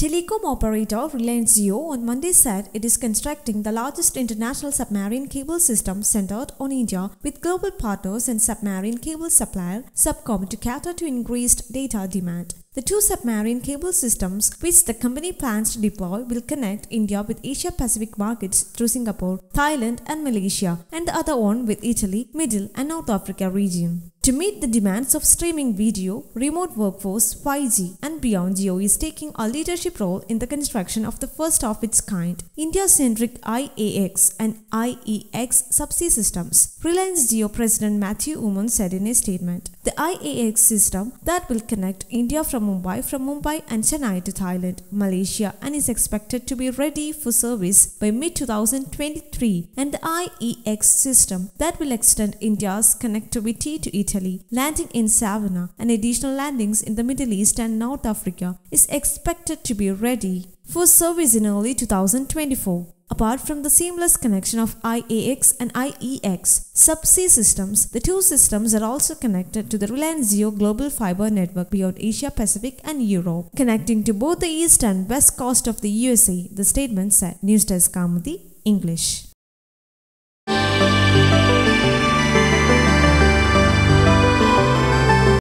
Telecom operator Reliance Jio on Monday said it is constructing the largest international submarine cable system centered on India with global partners and submarine cable supplier Subcom to cater to increased data demand. The two submarine cable systems which the company plans to deploy will connect India with Asia Pacific markets through Singapore, Thailand and Malaysia and the other one with Italy, Middle and North Africa region. To meet the demands of streaming video, remote workforce, 5G and beyond, Geo is taking a leadership role in the construction of the first of its kind India-centric IAX and IEX subsea systems, Reliance Geo President Matthew Uman said in a statement. The IAX system that will connect India from Mumbai from Mumbai and Chennai to Thailand, Malaysia and is expected to be ready for service by mid-2023 and the IEX system that will extend India's connectivity to Italy, landing in Savannah and additional landings in the Middle East and North Africa is expected to be ready for service in early 2024. Apart from the seamless connection of IAX and IEX subsea systems, the two systems are also connected to the Reliance global fiber network beyond Asia Pacific and Europe, connecting to both the east and west coast of the USA, the statement said. News Desk Kamadi, English.